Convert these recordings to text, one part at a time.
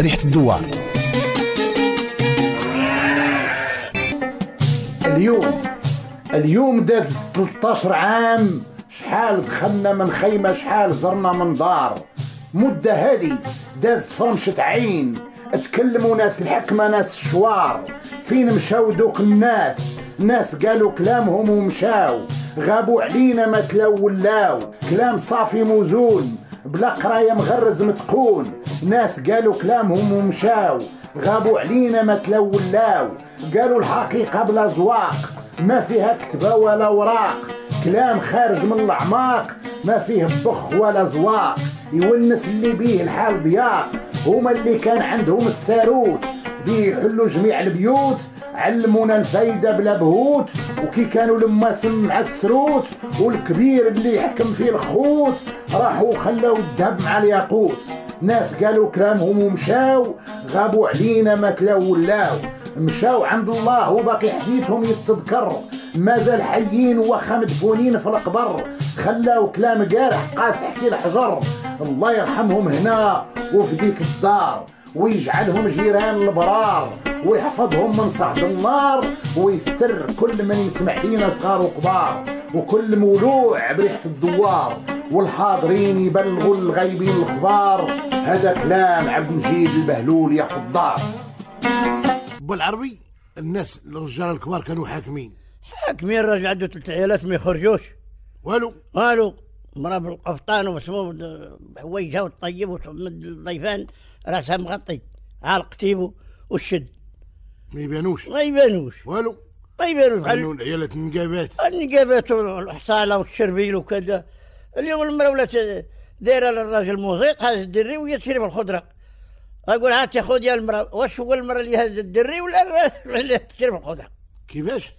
ريحة الدوار اليوم اليوم داز 13 عام شحال دخلنا من خيمة شحال زرنا من دار مدة هذه دازت فرمشة عين تكلموا ناس الحكمة ناس الشوار فين مشاو دوك الناس ناس قالوا كلامهم ومشاو غابوا علينا ما ولاو كلام صافي موزون بلا قرايه مغرز متقون ناس قالوا كلامهم ومشاو غابوا علينا ما تلولاو قالوا الحقيقه بلا زواق ما فيها كتبه ولا وراق كلام خارج من الاعماق ما فيه بخ ولا زواق يونس اللي بيه الحال ضياق هما اللي كان عندهم الساروت بيحلوا جميع البيوت علمونا الفايده بلا بهوت وكي كانوا لما سمع السروت والكبير اللي يحكم فيه الخوت راحوا خلاو الذهب مع الياقوت ناس قالوا كلامهم ومشاو غابوا علينا ما تلاو ولاو مشاو عند الله وباقي حديثهم يتذكر مازال حيين واخا مدفونين في القبر خلاو كلام قارح قاسح في الحجر الله يرحمهم هنا وفي ديك الدار ويجعلهم جيران البرار ويحفظهم من صعد النار ويستر كل من يسمع لينا صغار وكبار وكل مولوع بريحة الدوار والحاضرين يبلغوا الغايبين الخبار هذا كلام عبد المجيد البهلول يا قدار بالعربي الناس الرجال الكبار كانوا حاكمين حاكمين الراجل عنده ثلاث عيالات ما يخرجوش والو والو مرا بالقفطان ومسموم حويجها والطيب ومد الضيفان راسها مغطي عالق تيبو والشد ما يبانوش ما يبانوش والو ما يبانوش بحال عيالة النقابات النقابات والحصالة والشربيل وكذا اليوم المرأة ولات دايرة للراجل موزيط هاز الدري وهي تشرب الخضرة اقول هات يا خذ يا المرأة واش هو المرأة اللي هاز الدري ولا اللي تشرب الخضرة كيفاش؟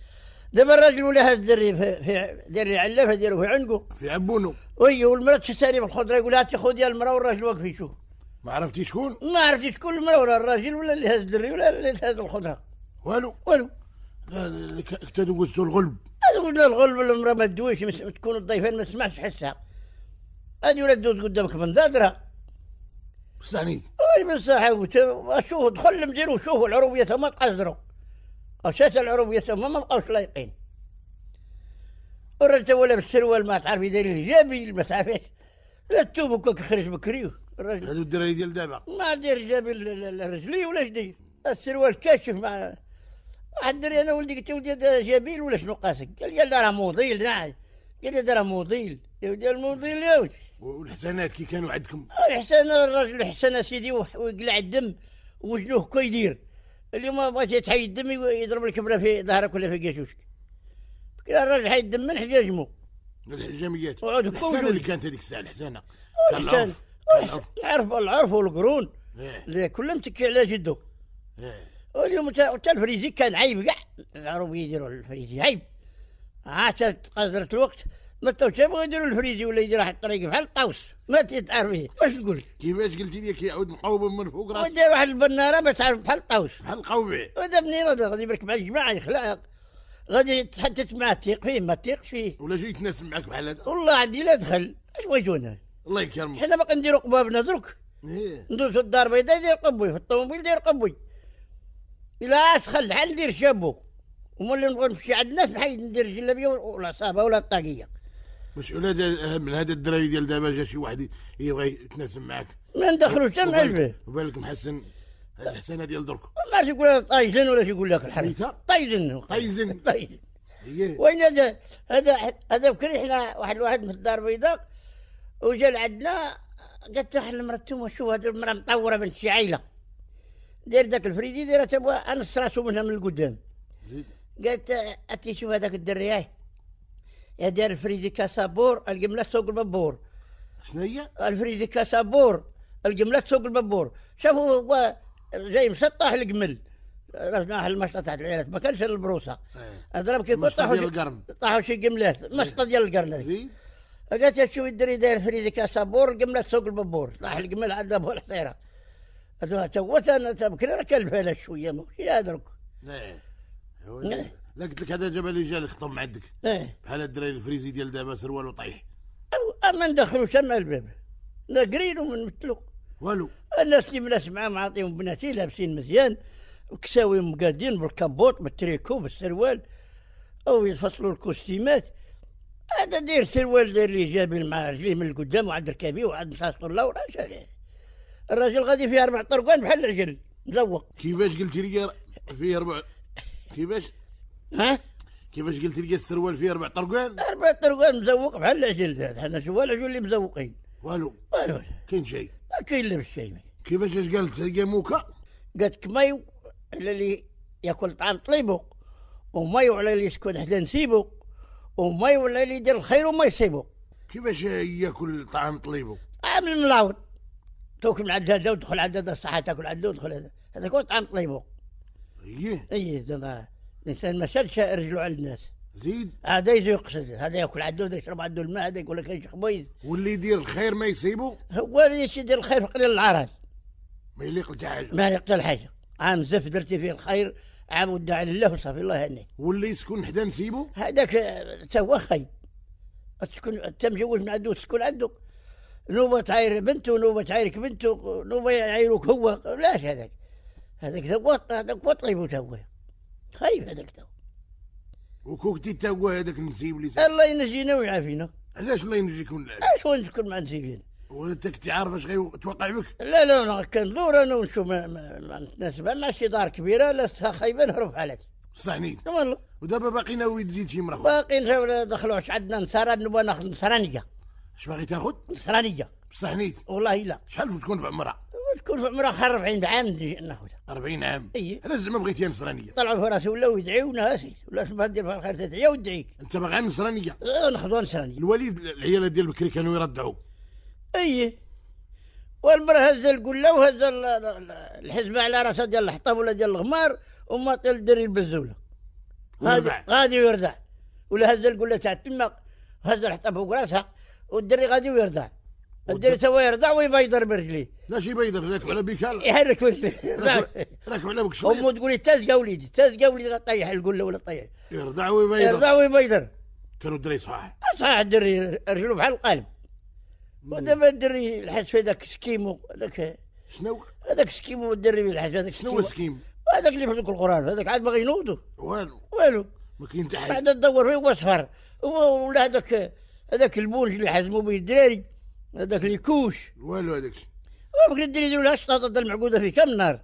دابا الراجل ولا هاز الدري في, في دير لي علاف في عنقه في عبونه وي والمرأة تشتري في الخضرة يقول هات خذ يا المرأة والراجل واقف يشوف ما عرفتي شكون ما عرفتي شكون المراه ولا الراجل ولا اللي هز الدري ولا اللي هز الخضره والو والو كنت دوزتو الغلب قلنا الغلب المراه ما تدويش تكون الضيفين ما تسمعش حسها هادي ولا تدوز قدامك من دادرها مستعنيت اي من ساعه شوف دخل المدير وشوف العروبيه تما تقزروا شات العروبيه تما ما بقاوش لايقين الرجل ولا بالسروال ما تعرف يدير الجابي ما تعرفش لا تتوب خرج بكري الرجل هذو الدراري ديال دابا ما دير جاب الرجلي ولا جدي السروال كاشف مع واحد الدري انا ولدي قلت ولدي جميل ولا شنو قاسك قال لي لا راه موديل نعم قال لي راه موديل يا ولدي الموديل يا ولدي والحسنات كي كانوا عندكم الحسن الراجل الحسن سيدي ويقلع الدم وجنوه يدير اليوم بغيت يتحيد الدم يضرب الكبره في ظهرك ولا في كاشوشك كان الراجل حيد الدم من حجاجمو الحجاميات الحسنه اللي كانت هذيك الساعه الحسنه كان العرف العرف والقرون إيه. كلهم تكي على جدو إيه. واليوم حتى الفريزي كان عيب كاع العرب يديروا الفريزي عيب عاد تقدرت الوقت ما تبغوا يديروا الفريزي ولا يدير واحد الطريق بحال الطاوس ما تعرف فيه واش نقول لك كيفاش قلتي لي كيعود مقوم من فوق راسك ودير واحد البناره ما تعرف بحال الطاوس بحال القومي ودا منين غادي يبارك مع الجماعه يخلعك غادي يتحدث معاه تيق فيه ما تيقش فيه ولا جيت يتناسب معك بحال هذا والله عندي لا دخل اش بغيتونا الله يكرمك حنا باقي نديرو قبابنا درك إيه. ندوزو الدار البيضاء يدير قبوي في الطوموبيل يدير قبوي الى اسخل الحال ندير شابو هما اللي نبغي نمشي عند الناس نحيد ندير الجلابيه والعصابه ولا الطاقيه مش ولا من هذا الدراري ديال دابا جا شي واحد يبغى يتناسب معاك ما ندخلوش حتى مع البيه وبالك محسن الحسنه ديال درك ما يقول طايزن ولا يقول لك الحريق طايزن طايزن طايزن إيه. وين هذا هذا هذا بكري حنا واحد الواحد من الدار البيضاء وجا لعندنا قالت له حل مرتهم شوف هذه المراه مطوره بنت شعيله داير ذاك الفريدي دايره تبغى انس راسه منها من القدام قالت اتي شوف هذاك الدري هاي يا داير الفريدي كاسابور الجمله سوق البابور شنو هي؟ الفريدي كاسابور الجمله سوق البابور شافوا هو جاي مسطح الجمل رجناه المشطه تاع العيالات ما كانش البروسه إيه. اضرب كي طاحوا طاحوا شي قملات إيه. المشطه ديال القرن قالت شو يدري داير فريدك صبور قملة تسوق الببور طاح القمل ابو الحطيره هذا تو انا بكري راه كلفه شويه ماشي هذا إيه. ايه لا قلت لك هذا جبل جا الخطم عندك ايه بحال الدراري الفريزي ديال دابا سروال وطيح اما ندخلوش تما الباب نقرينو من متلو والو الناس اللي ملاس معاهم عاطيهم بناتي لابسين مزيان وكساوي مقادين بالكابوط بالتريكو بالسروال او يفصلوا الكوستيمات هذا داير سروال داير اللي جاب مع رجليه من القدام وعند ركابيه وعند مساطر الله وراش عليه الراجل غادي فيه اربع طرقان بحال العجل مزوق كيفاش قلت لي فيه اربع كيفاش ها كيفاش قلت لي السروال فيه اربع طرقان اربع طرقان مزوق بحال العجل حنا شو العجل اللي مزوقين والو والو كاين شيء ما كاين لبس شيء كيفاش اش قالت تلقى موكا قالت كمايو على اللي ياكل طعام طليبو ومايو على اللي يسكن حدا نسيبو وما يولي اللي يدير الخير وما يصيبو كيفاش ياكل طعام طليبو؟ طعام الملاوط توكل عند هذا ودخل عند هذا الصحة تاكل عنده ودخل هذا هذا هو طعام طليبو ايه ايه زعما الانسان ما شادش رجلو على الناس زيد هذا يجي يقصد هذا ياكل عنده هذا يشرب عنده الماء هذا يقول لك ايش خبيز واللي يدير الخير ما يصيبو هو اللي يدير الخير قليل العرج ما يليق لتا حاجه ما يليق لتا حاجه عام زف درتي فيه الخير عمود على لله وصافي الله يهنيه واللي يسكن حدا نسيبو هذاك تا هو خايب تسكن مجوز من عنده تسكن عنده نوبة تعاير بنته نوبة تعايرك بنته نوبة يعايروك هو لاش هذاك هذاك هو هذاك تا هو خايب هذاك وكوك تا هو هذاك النسيب اللي الله ينجينا ويعافينا علاش الله ينجيكم علاش نسكن مع نسيبين وانت كنت عارف اش غيتوقع بك لا لا انا كندور انا ونشوف ما, ما, ما نتناسب شي دار كبيره لا خايبه نهرب بحال بصح والله ودابا باقينا ناوي تزيد شي مره باقي دخلوا اش عندنا نصارى نبغى ناخذ نصرانيه اش باغي تاخذ؟ نصرانيه بصح نيت والله لا شحال تكون في عمرها؟ تكون في عمرها 40 عام ناخذها 40 عام اي علاش زعما بغيتي نصرانيه؟ طلعوا في راسي ولاو يدعيونا سيدي ولا ما دير فيها الخير تدعي ودعيك انت باغي نصرانيه؟ ناخذوها نصرانيه الوالد العيالات ديال بكري كانوا يردعوا اي والمرا هز القله وهز الحزمه على راسها ديال الحطب ولا ديال الغمار وما طيل الدري البزوله غادي غادي ويرضع ولا هز القله تاع تما هز الحطب فوق راسها والدري غادي ويرضع الدري توا يرضع ويبيضر برجليه لاش يبيضر راك على بيكال يحرك برجليه راكب على شويه امه تقول لي تازقه وليدي تازقه وليدي طيح القله ولا طيح يرضع ويبيضر يرضع ويبيضر كانوا الدري صحاح صحاح الدري رجلو بحال القالب ودابا الدري الحاج في هذاك سكيمو هذاك شنو هذاك سكيمو الدري الحاج هذاك شنو سكيمو هذاك اللي في ذوك القران هذاك عاد باغي ينوضو والو والو ما كاين حتى بعد تدور فيه هو صفر ولا هذاك هذاك البولج اللي حزموا به الدراري هذاك اللي كوش والو هذاك وبغي الدري يديروا لها الشطاطه المعقوده فيه كم نهار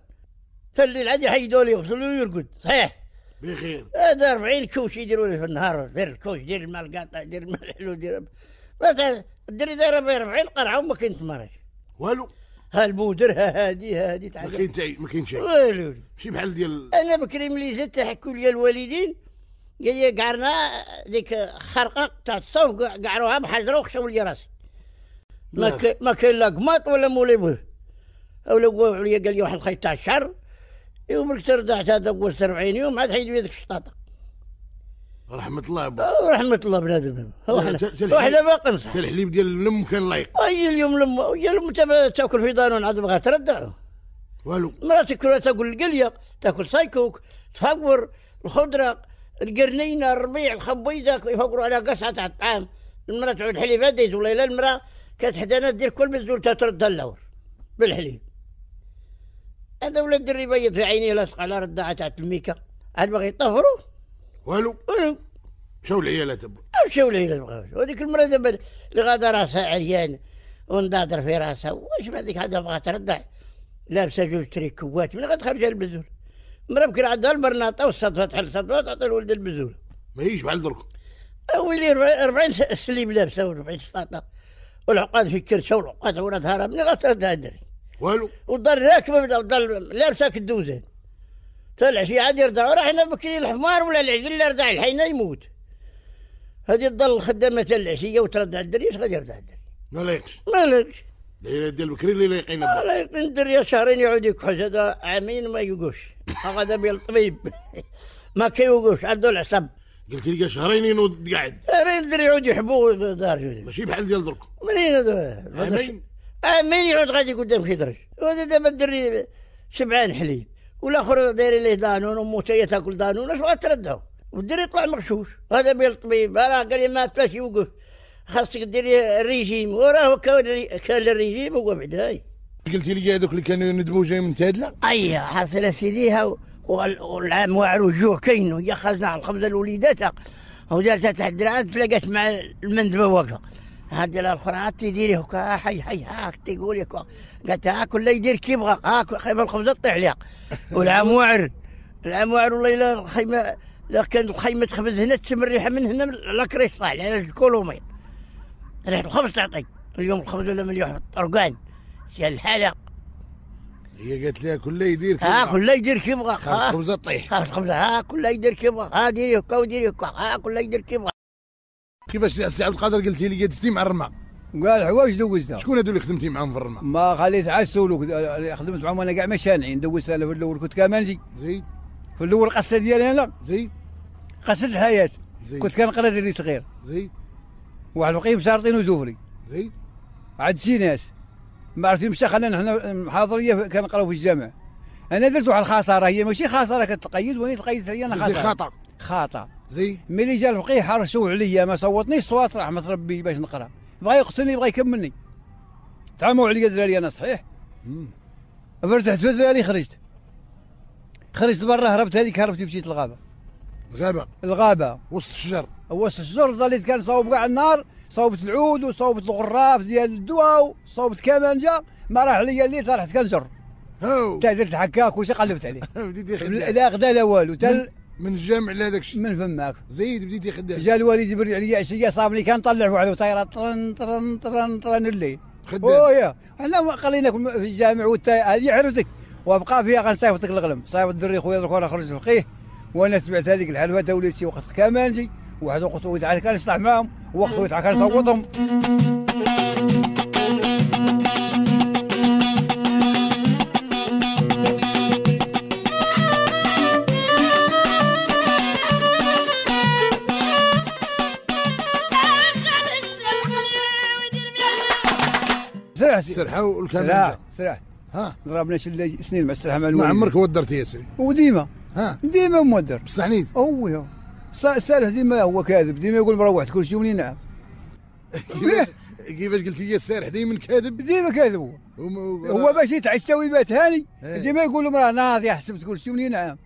حتى الليل عاد يحيدوا لي يغسلوا ويرقد صحيح بخير هذا 40 كوش يديروا لي في النهار دير الكوش دير المال القاطع دير المال الحلو دير ما الدري دايره ب 40 قرعه وما كاين تمرج والو ها البودر ها هادي ها هادي ما كاين تعي ما كاين شي والو ماشي بحال ديال انا بكري ملي جات تحكوا لي الوالدين قال لي قعرنا ديك خرقه تاع الصوف قعروها بحجره وخشوا لي راسي ما نعم. كاين ما كاين لا قماط ولا مولي به ولا قال لي واحد الخيط تاع الشعر يوم قلت رضعت هذا قلت 40 يوم عاد حيدوا لي ديك الشطاطه رحمة الله بو. آه، رحمة الله بنادم وحنا باقي نصح الحليب ديال الام كان لايق اي اليوم الام يا الام تاكل في دانون عاد بغا تردع والو مراتك كلها تاكل القليه تاكل سايكوك تفور الخضره القرنينه الربيع الخبيزه يفوروا على قصعه تاع الطعام المراه تعود حليب هذه ولا لا كانت كتحدانا دير كل مزول تردها اللور بالحليب هذا ولا الدري بيض في عينيه لاصق على رداعه تاع الميكا عاد باغي يطهروا والو والو شو هي لا تبغى شو هي تبغى وهذيك المرة دابا اللي غادا راسها عريان ونضادر في راسها واش ما هذيك عاد بغات ترضع لابسه جوج تريكوات من غتخرج البزول مرة يمكن عندها البرناطه والصدفه تحل الصدفه تعطي الولد البزول ماهيش بحال درك أه، ويلي 40 سليم لابسه و40 سطاطه والعقاد في كرشه والعقاد على ظهرها من غترضع الدري والو والدار راكبه والدار لابسه كدوزان طلع في عاد يرضع راح بكري الحمار ولا العجل يرضع الحين يموت هذه تضل الخدامة العشية العشية على الدريس غادي يرضع الدري ما مالكش ليلة ديال بكري اللي لايقين بها لا الدرية شهرين يعود يكحش هذا عامين ما يوقفش هذا بيا الطبيب ما كيوقفش عنده العصب قلت لي شهرين ينوض قاعد شهرين الدري يعود يحبو دار ماشي بحال ديال درك منين هذا عامين عامين يعود غادي قدام كيدرج هذا دابا الدري شبعان حليب والاخر داير ليه دانون وموته تاكل دانون اش غتردعو ودير يطلع مغشوش هذا بين الطبيب راه قال لي ما تلاش يوقف خاصك دير الريجيم وراه كان الريجيم هو هاي قلتي لي هذوك اللي كانوا يندبوا جاي من تادلا اي حاصله سيدي والعام واعر وجوع كاينو يا خرجنا على الخبزه لوليداتها ودارتها تحت الدرعات تلاقات مع المندبه واقفه هذه الاخرات تديري هكا حي حي هاك تقول هكا قالت هاك ولا يدير كي يبغى هاك خيمه الخبز تطيح ليها والعموعر العموعر والله الا الخيمه لا كانت الخيمه تخبز هنا تشم الريحه من هنا لا كريش لان على يعني الكولومي ريحه الخبز تعطي اليوم الخبز ولا مليح طرقان شي الحاله هي قالت لها كله يدير يبغى ها كله يدير يبغى خاص الخبزه تطيح خاص الخبزه ها كله يدير يبغى ها ديري هكا وديري هكا ها كله يدير يبغى كيفاش سي عبد القادر قلتي لي دزتي مع الرما قال الحوايج دوزتها شكون هادو اللي خدمتي معاهم في الرما ما خليت عا السولوك خدمت معاهم انا كاع ما شانعين دوزت انا في الاول كنت كمانجي زيد في الاول القصه ديالي انا زيد قصه الحياه زيد كنت كنقرا ديري صغير زيد واحد الوقيت شارطين وزوفري زيد عاد شي ناس ما عرفتش مشى خلينا حنا حاضريه كنقراو في الجامع انا درت واحد الخساره هي ماشي خساره كتقيد وهي تقيد هي انا خساره خطا خطا زي ملي جا الفقيه حرسوا عليا ما صوتنيش صوات رحمه ربي باش نقرا بغى يقتلني بغى يكملني تعاموا عليا الدراري انا صحيح فرتحت في الدراري خرجت خرجت برا هربت هذيك هربت مشيت الغابه الغابه الغابه وسط الشجر وسط الشجر ظليت كان صوب كاع النار صوبت العود وصوبت الغراف ديال الدواء وصوبت جا ما راح ليا الليل طرحت كنجر تا درت هكاك وش قلبت عليه لا غدا لا والو من الجامع لا داكشي من فماك زيد بديتي خدام جا الوالد يبرد عليا عشيه صابني كان طلع على طياره طرن طرن طرن طرن الليل خدام اوه حنا خليناك في الجامع وانت هذه عروسك وابقى فيها غنصيفطك الغلم صيفط الدري خويا درك وانا خرجت فقيه وانا سمعت هذيك الحلوه تا وليت وقت كامل نجي واحد وقت كان يصلح معاهم وقت كان يصوتهم السرحه والكامل لا سلاح ها ضربنا شي سنين مع السرحه مع الوالد ما عمرك ودرت سيدي وديما ها ديما مودر بصح نيت هو السالح ديما هو كاذب ديما يقول مروحت كل شيء ولي نعم كيفاش قلت لي السارح ديما كاذب ديما كاذب هو هو باش يتعشى ويبات هاني إيه. ديما يقول راه ناضي حسبت كل شيء ولي نعم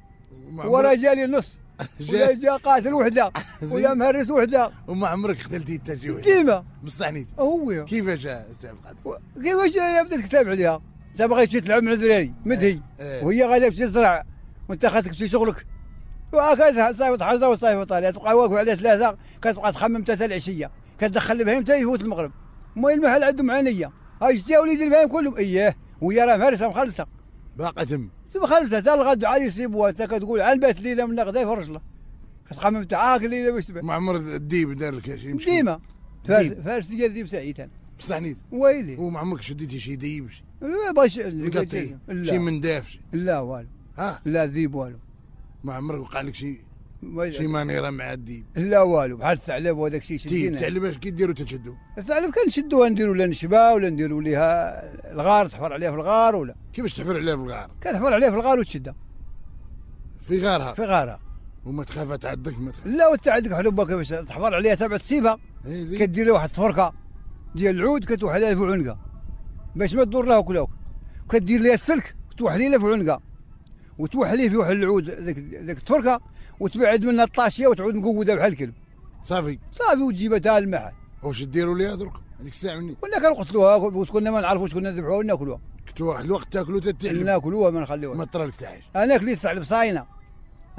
وراه جالي نص جا جا قاتل وحده ولا مهرس وحده وما عمرك قتلتي انت شي وحده ديما بصح نيت هو كيفاش سعب القاتل كيفاش انا بديت كتاب عليها انت بغيتي تلعب مع الدراري مدهي إيه. إيه. وهي غاده تمشي تزرع وانت خاصك تمشي شغلك وهاكا صيفط حجره وصيفط عليها تبقى واقف على ثلاثه كتبقى تخمم حتى العشيه كتدخل البهيم حتى يفوت المغرب المهم المحل عندهم عانيه هاي شتي وليدي البهيم كلهم اياه وهي راه مهرسه مخلصه باقا تم تبقى خمسة تاع الغد عاد يصيب وانت كتقول على البيت ليله من غدا في له كتخمم تاع هاك الليله باش تبان معمر الديب دار لك شي مشكل ديما فارس فارس ديال الديب سعيد انا بصح نيت ويلي وما عمرك شديتي شي ديب شي ما باش شي من دافش لا والو ها لا ديب والو ما عمرك وقع لك شي شي راه مع الديب لا والو بحال الثعلب وهذاك الشيء شدينا الثعلب اش كديروا تشدوا الثعلب كنشدوا نديروا لها نشبه ولا نديروا لها الغار تحفر عليها في الغار ولا كيفاش تحفر عليها في الغار كنحفر عليها في الغار وتشدها في غارها في غارها وما تخاف تعدك ما تخاف لا عندك حلوبه كيفاش تحفر عليها تبع السيفه كدير لها واحد التفركه ديال العود كتوحل لها في عنقها باش ما تضر لها وكلاوك كدير لها السلك توحلي لها في عنقها وتوحليه في واحد العود ذاك ذاك التفركه وتبعد منها الطاشيه وتعود مقوده بحال الكلب صافي صافي وتجيبها تاع المحا واش ديروا ليها درك هذيك الساعه مني ولا كنقتلوها وكنا ما نعرفوش كنا نذبحوها وناكلوها كنت واحد الوقت تاكلوا تتعلم ناكلوها ما نخليوها ما طرالك تعيش انا كليت ثعلب صاينه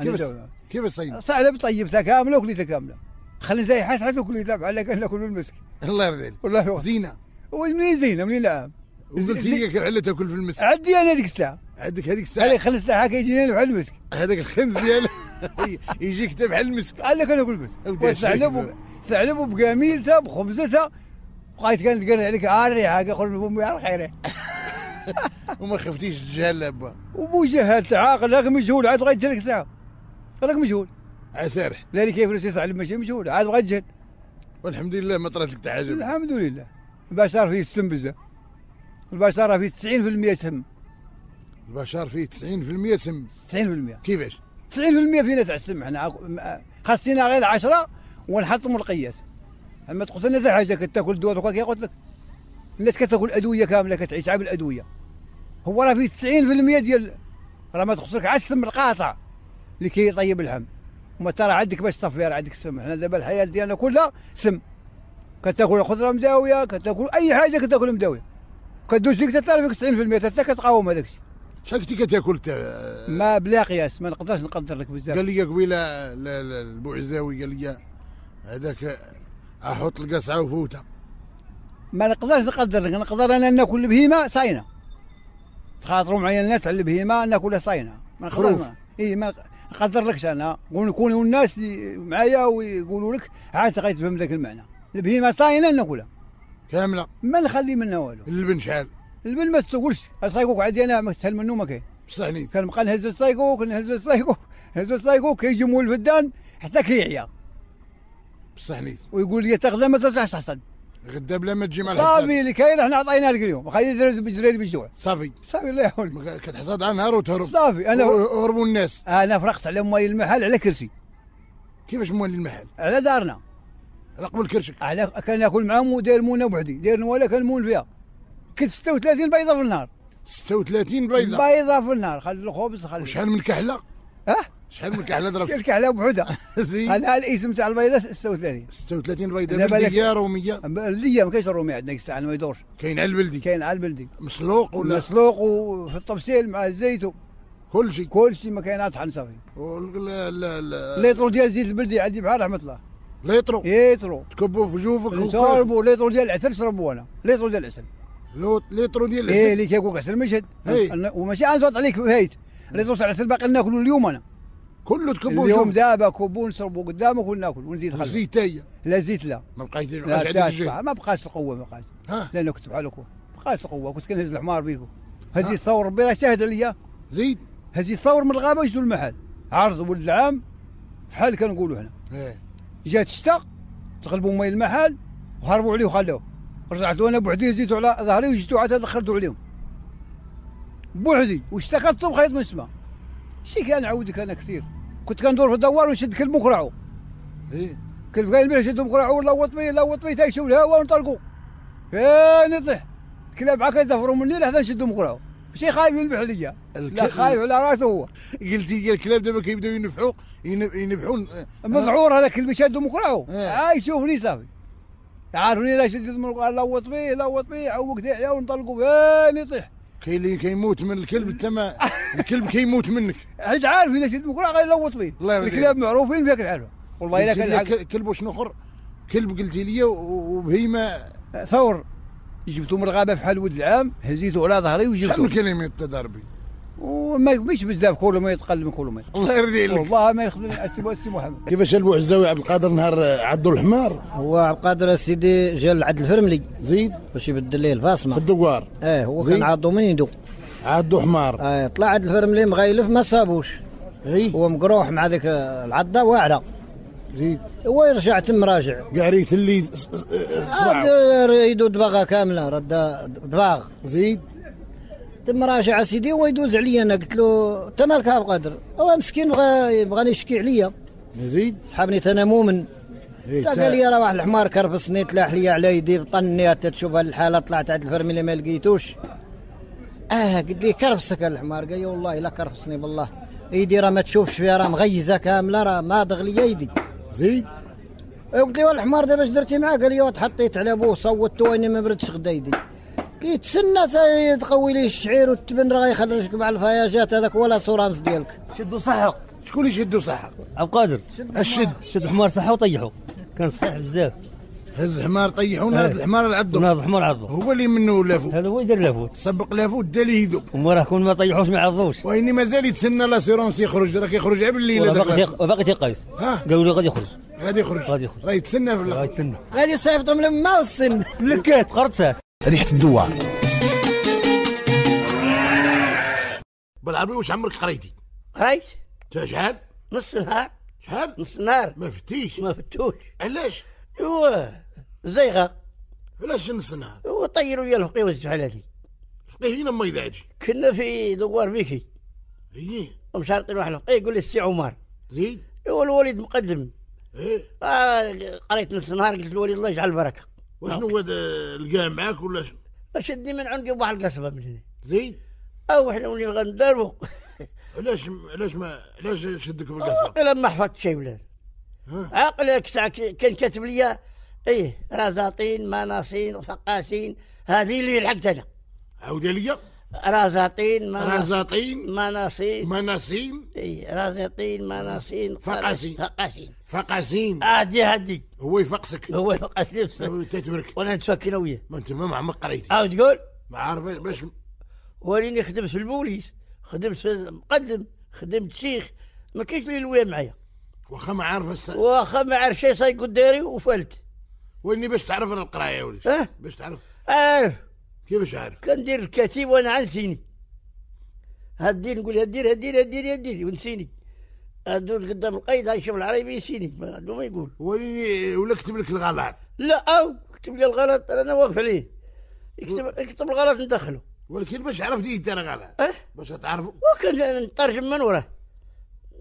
كيف كيف صاينه ثعلب طيبتها كامله وكليتها كامله خليتها يحس حس وكليتها بحال كان ناكل المسك الله يرضي عليك والله زينه منين زينه منين نعم وقلت لي على تاكل في المسك عندي انا ديك الساعه هذيك هذيك الساعه اللي خلص لها حاجه يجيني بحال المسك هذاك الخنز الخنزيان يجيك حتى بحال المسك قال لك انا كل مسك ثعلب ثعلب بقميلته بخبزته بقيت كنتقال عليك عاري آه، حاجه قول من امي على خيري وما خفتيش تجهل لابا وبو جهلت عاقل راك مجهول عاد بغيت لك ساعه راك مجهول عسارح لا اللي كيف راسي ثعلب ماشي مجهول عاد بغيت تجهل والحمد لله ما طرات لك حاجه الحمد لله البشر فيه السم بزاف البشر فيه 90% سم البشر فيه 90% سم 90% كيفاش 90% فينا تاع السم حنا آه، خاصنا غير 10 ونحط القياس اما تقول لنا حاجه كتاكل الدواء دوكا قلت لك الناس كتاكل ادويه كامله كتعيش عا الادويه هو راه فيه 90% ديال راه ما تخصلك على السم القاطع اللي كيطيب اللحم وما ترى عندك باش تصفي راه عندك السم حنا دابا الحياه ديالنا كلها سم كتاكل خضره مداويه كتاكل اي حاجه كتاكل مداويه كدوز فيك تطلع فيك 90% حتى كتقاوم هذاك الشيء كنتي كتاكل تا ما بلا قياس ما نقدرش نقدر لك بزاف قال لي قبيله البوعزاوي قال لي هذاك احط القصعه وفوته ما نقدرش نقدر لك نقدر انا ناكل البهيمه صاينه تخاطروا معايا الناس على البهيمه ناكلها صاينه ما نقدرش اي ما نقدر لكش انا ونكونوا الناس اللي معايا ويقولوا لك عاد تفهم ذاك المعنى البهيمه صاينه ناكلها كامله ما نخلي منها والو اللبن شحال المن ما تسولش السايقوك عندي انا مسهل منه ما كاين بصح نيت كان بقى نهز السايقوك نهز السايقوك نهز السايقوك كيجي مول الفدان حتى كيعيا بصح نيت ويقول لي تغدا ما ترجعش تحصد غدا بلا ما تجي مع الحصاد صافي اللي كاين احنا عطيناه لك اليوم خلي لي بالجوع صافي صافي الله يعاونك كتحصد على نهار وتهرب صافي انا هربوا الناس انا فرقت على موالي المحل على كرسي كيفاش موالي المحل على دارنا على قبل كرشك على كان ناكل معاهم وداير مونه بوحدي داير ولا كان مون فيها كنت 36 بيضه في النار 36 بيضه بيضه في النار خلي الخبز خلي وشحال من كحله؟ اه شحال من كحله ضربت؟ الكحله بوحدها انا الاسم تاع البيضه 36 36 بيضه بلديه روميه بلديه ما كاينش الرومية عندنا الساعه ما يدورش كاين على البلدي كاين على البلدي مسلوق ولا مسلوق وفي الطبسيل مع الزيت كل شيء كل شيء ما كاين طحن صافي ليترو ديال زيت البلدي عندي بحال رحمه الله ليترو ليترو تكبوا في جوفك وتشربوا ليترو ديال العسل شربوا انا ليترو ديال العسل لي ليترو ديال العسل ايه, إيه. اللي كياكل عسل مشهد وماشي غنصوت عليك فايت ليترو تاع العسل باقي ناكلو اليوم انا كله تكبوا اليوم دابا كبوا نشربوا قدامك وناكل ونزيد خلف زيت هي لا زيت لا ما بقاش لا ما بقاش القوه ما بقاش لانه كنت بحال ما بقاش القوه كنت كنهز الحمار بيكو هزي الثور ربي راه شاهد عليا زيد هزي الثور من الغابه يجدوا المحل عرض ولد العام بحال كنقولوا هنا إيه. جات الشتاء تغلبوا مي المحل وهربوا عليه وخلوه رجعت وانا بوحدي زيتو على ظهري وجيتوا عاد دخلتو عليهم بوحدي واشتقت خيط من السماء شي كان عاودك انا كثير كنت كندور في الدوار ونشد كلب وكرعو ايه كلب قال لي شدهم كرعو لوط بيه لوط بيه تيشوا الهواء ونطلقو فين نطيح الكلاب عا كيزفروا مني حتى نشدهم كرعو ماشي خايف ينبح عليا لا خايف على راسه هو قلتي لي الكلاب دابا كيبداو ينفحو ينبحوا مذعور هذاك اللي شادهم كرعو عا آه، يشوفني صافي تعرفني لا شديت من القرع لوط بيه لوط بيه عوق داعيه ونطلقوا فين يطيح كاين اللي كيموت من الكلب انت الكلب كيموت منك حيت عارفين اش يدمك راه غيلوط بيه الكلاب معروفين بهاك الحالة والله الا كان كلب شنو اخر كلب قلتي لي وبهيمه ثور جبته من الغابه في حال ود العام هزيته على ظهري وجبته شحال من كيلومتر وما مش بزاف كل ما يتقل من كل ما يتقل الله يرضي عليك والله ما يخدم السي السي محمد كيفاش البوحزاوي عبد القادر نهار عدو الحمار هو عبد القادر سيدي جا لعبد الفرملي زيد باش يبدل ليه الفاصمه في الدوار اه هو كان عضو من يدو عضو حمار اه طلع عبد الفرملي مغايلف ما صابوش اي هو مقروح مع ذيك العضه واعره زيد هو يرجع تم راجع كاع ريت اللي يدو دباغه كامله رد دباغ زيد تم راجع سيدي هو يدوز عليا انا قلت له انت مالك عبد القادر هو مسكين بغى يبغاني يشكي عليا يزيد سحبني انا مؤمن إيه، قال لي راه واحد الحمار كربصني تلاح لي على يدي بطني حتى تشوف الحاله طلعت عند الفرميله ما لقيتوش اه قلت لي كرفسك الحمار قال لي والله لا كرفصني بالله يدي راه ما تشوفش فيها راه مغيزه كامله راه ماضغ لي يدي زيد قلت له الحمار دابا اش درتي معاه قال لي تحطيت على بوه صوتته واني ما بردش غدا يدي كيتسنى تقوي ليه الشعير والتبن راه يخرجك مع الفياجات هذاك ولا صورانس ديالك شدوا صحه شكون اللي شدوا صحه عبد القادر الشد شد حمار صحه وطيحوا كان صحيح بزاف هز حمار طيحوا هذا الحمار العضو هذا إيه. الحمار العضو هو اللي منه لافوت هذا هو يدير لافوت سبق لافوت دا ليه يدو راه كون ما طيحوش ما عضوش ويني مازال يتسنى لاسيرونس يخرج راه كيخرج غير بالليل باقي تيقايس قالوا لي غادي يخرج غادي يخرج غادي يخرج راه يتسنى في غادي يتسنى غادي يصيفطهم لما والسن لكات قرصات ريحه الدوار بالعربي واش عمرك قريتي قريت شحال نص نهار شحال نص نهار ما فتيش ما فتوش علاش هو زيغه علاش نص نهار هو طيروا لي الفقيه والزحل هذي الفقيه هنا ما يدعجي كنا في دوار بيكي ايه ومشارطين واحد الفقيه يقول لي السي عمر زيد هو الوالد مقدم ايه آه قريت نص نهار قلت الوالد الله يجعل البركه وشنو هو لقى معاك ولا شنو؟ شدني من عندي واحد القصبه من هنا زيد او حنا ولي غنداروا علاش علاش ما علاش شدك بالقصبه؟ عاقل ما حفظت شيء ولا عاقل كان كاتب لي ايه رزاطين مناصين فقاسين هذه اللي لحقت انا عاود لي رزاطين مناصين مناصين مناصين اي رزاطين مناصين فقاسين فقاسين فقاسين اه دي هدي هو يفقسك هو يفقس نفسه تتبرك وانا نتفكر انا وياه ما انت ما معمق قريتي عاود آه، تقول ما عارف باش وريني خدمت في البوليس خدمت في المقدم خدمت شيخ ما كاينش اللي لوي معايا واخا ما عارف السنة واخا ما عارف شي صايكو داري وفلت واني باش تعرف القرايه ولا اه باش تعرف عارف كيفاش عارف؟ كندير الكتيب وانا عن سيني دير نقول هاد دير هاد هدير ونسيني هادو قدام القيد هاي هاشم العربي يسيني ما ما يقول ولي ولا كتب لك الغلط لا او كتب لي الغلط انا واقف عليه يكتب يكتب الغلط ندخله ولكن باش عرفت انت راه غلط اه باش تعرفوا وكان نترجم من وراه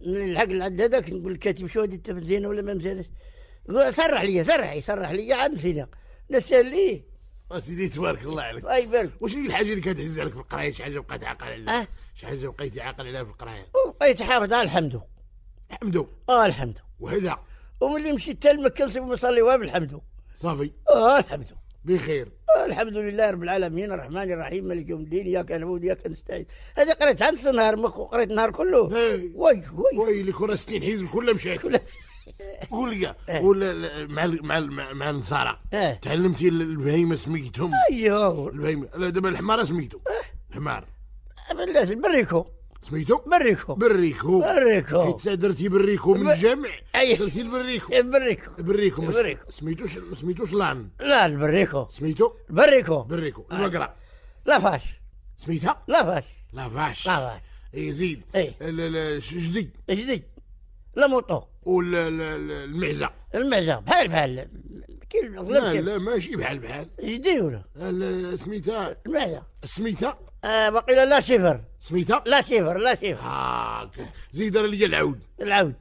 نلحق العد هذاك نقول الكاتب شو هادي انت مزيانه ولا ما مزيانه صرح لي صرح لي صرح لي عاد نسينا نسال ليه سيدي تبارك الله عليك الله يبارك واش هي الحاجه اللي كتهز عليك في القرايه شي حاجه بقات عاقل عليها أه؟ شي حاجه بقيتي عاقل عليها في القرايه بقيت حافظ على الحمد الحمد اه الحمد وهذا وملي مشيت حتى لمكه نصيب نصليوها بالحمد صافي اه الحمد بخير آه الحمد لله رب العالمين الرحمن الرحيم مالك يوم الدين اياك نعبد اياك نستعين هذا قريت عن النهار مك وقريت النهار كله وي وي وي لك 60 حزب كلها مشات قول لي إيه. ولا مع مع مع النصارى إيه. تعلمتي البهيمه سميتهم ايوه البهيمه دابا الحمار سميتو إيه. الحمار بالله بريكو سميتو بريكو بريكو بريكو حيت درتي بريكو من الجامع اي درتي البريكو بريكو بريكو بريكو سميتوش سميتوش لان لا البريكو سميتو بريكو بريكو آه. الوكرا لا فاش سميتها لا فاش لا فاش لا فاش اي زيد اي جدي جدي لا موطو والمعزه المعزه بحال بحال كي لا لا ماشي بحال بحال جدي ولا سميتها المعزه سميتها آه باقي لا شفر سميتها لا شفر لا شفر هاك آه زيد لي العود العود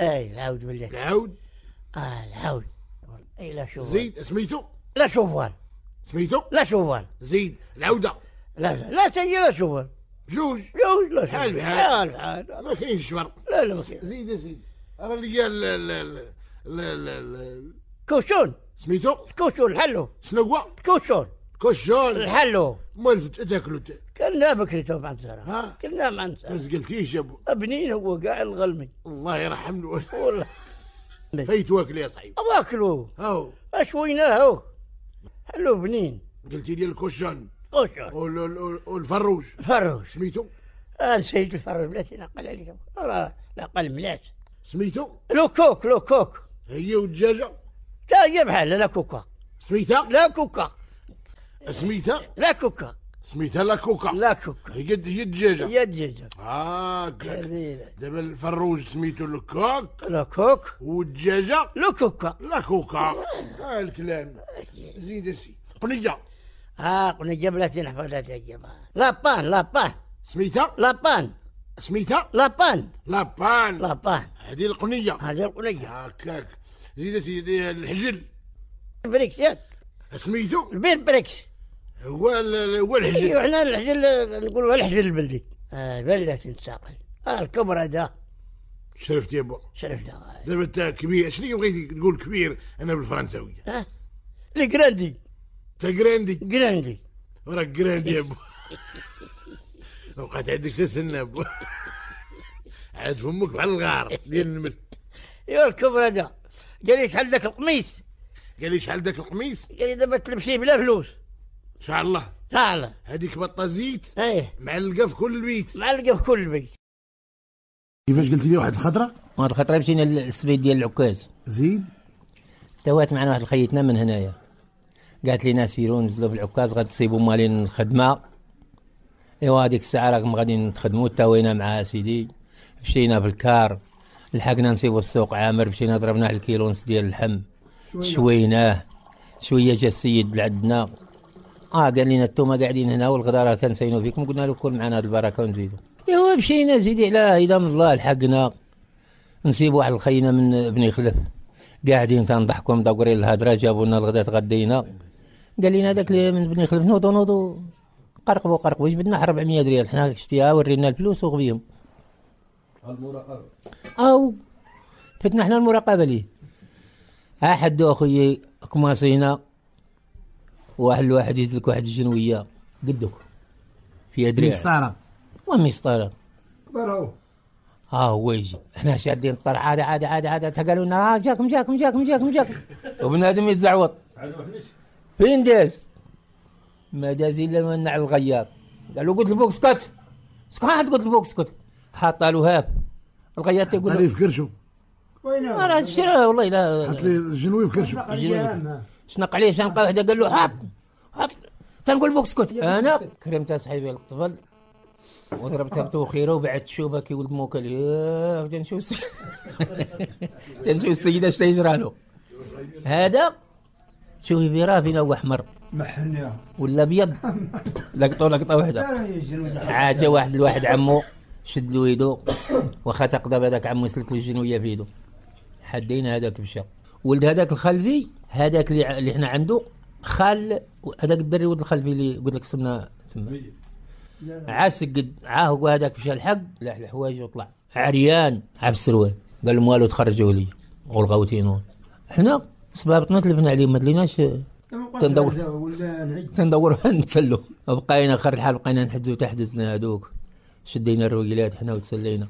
اي العود بالله العود اه العود اي لا شوفان زيد سميتو لا شوفوال سميتو لا شوفوال زيد العوده لا لا تجي لا شوفوال جوج جوج لا شوفان بحال بحال بحال ما كاينش فرق لا لا ما كاينش زيد زيد راه ليا كوشون سميتو كوشون الحلو شنو هو؟ كوشون كوشون الحلو مال تاكلوا كنا تو مع ها كنا مع الزهرة ما يا جابو بنين هو كاع الغلمي الله يرحم الوالد والله فايت تواكل يا صاحبي واكلو هاو شويناه هاو حلو بنين قلتي لي الكوشون كوشون والفروج الفروج سميتو آه نسيت الفروج بلاتي نقل عليك راه نقل ملات سميتو لوكوك لوكوك هي والدجاجه لا هي بحال لا كوكا سميتها لا كوكا سميتها لا كوكا سميتها لا كوكا لا كوكا هي قد هي الدجاجه هي الدجاجه اه دابا الفروج سميتو كوك لا كوك والدجاجه لو كوكا لا كوكا ها آه، الكلام زيد اسي قنيه اه قنيه بلاتي نحفظها تعجبها لابان لابان سميتها لابان سميتها لابان لابان لابان هذه القنيه هذه القنيه هكاك زيد سيدي الحجل البريكس ياك سميتو البير بريكس هو هو الحجل ايوا حنا الحجل نقولوا الحجل البلدي اه بلدات نتساقل اه الكبر هذا شرفت يا بو شرفت دابا انت كبير شنو بغيتي تقول كبير انا بالفرنساويه اه لي جراندي انت جراندي جراندي راك جراندي يا بو وقعت عندك تسنى عاد فمك بحال الغار ديال النمل يا الكبر هذا قال لي شحال ذاك القميص قال لي شحال ذاك القميص قال لي دابا تلبسيه بلا فلوس ان شاء الله ان شاء الله هذيك بطه زيت ايه معلقه في كل البيت معلقه في كل البيت كيفاش قلت لي واحد الخطره واحد الخطره مشينا للسبيد ديال العكاز زيد توات معنا واحد خيتنا من هنايا قالت لينا سيروا نزلوا في العكاز غتصيبوا مالين الخدمه ايوا هذيك الساعه راكم غاديين نتخدموا تاوينا مع سيدي مشينا بالكار لحقنا نسيبو السوق عامر مشينا ضربنا على الكيلو ونص ديال اللحم شويناه شويه جا السيد لعندنا اه قال لنا انتوما قاعدين هنا والغدا راه تنسينو فيكم قلنا له كون معنا هاد البركه ونزيدو ايوا مشينا زيدي على اذا من الله لحقنا نسيب واحد الخينا من بني خلف قاعدين تنضحكوا مدورين الهضره جابوا لنا الغدا تغدينا قال لنا داك من بني خلف نوضو نوضو قرقبوا قرقبوا جبدنا 400 ريال حنا شتيها ورينا الفلوس وغبيهم المراقبه او فتنا حنا المراقبه ليه احد اخويا كماصينا واحد الواحد يزلك واحد الجنويه قدك في ادري مسطره مسطره كبر هو ها هو يجي حنا شادين الطر عادي عادي عادي عادي قالوا لنا آه، جاكم جاكم جاكم جاكم جاكم وبنادم يتزعوط فين داز ما داز الا منع الغيار قال له قلت لبوك سكت اسكت قلت لبوك اسكت حاطه له هاب الغيار تيقول له في كرشو وين راه الشراء والله لا حط لي الجنوي في كرشو شنق عليه شنقه وحده قال له حط حط تنقول بوك اسكت انا كرمت صاحبي الطفل وضربتها بتوخيره وبعد تشوفها ولد موكل ياه تنشوف السيده تنشوف السيده اش تيجرى له هذا شوفي تسوي فينا هو احمر محنية ولا ابيض لقطوا لقطه واحده عاجه واحد لواحد عمو شد له يدو واخا تقضى بهذاك عمو يسلك له الجنويه في يدو حدين هذاك مشى ولد هذاك الخلفي هذاك اللي, اللي حنا عنده خال هذاك الدري ولد الخلفي اللي قلت لك سمنا تما عاسقد عاهو هذاك مشى الحق لاح الحوايج وطلع عريان عبد السروال قال لهم والو تخرجوا لي والغوتينون حنا ما تلبنا عليهم ما دليناش طيب، تندور تندور نتسلو بقينا اخر الحال بقينا نحجزو تحجزنا هذوك شدينا الرويلات حنا وتسلينا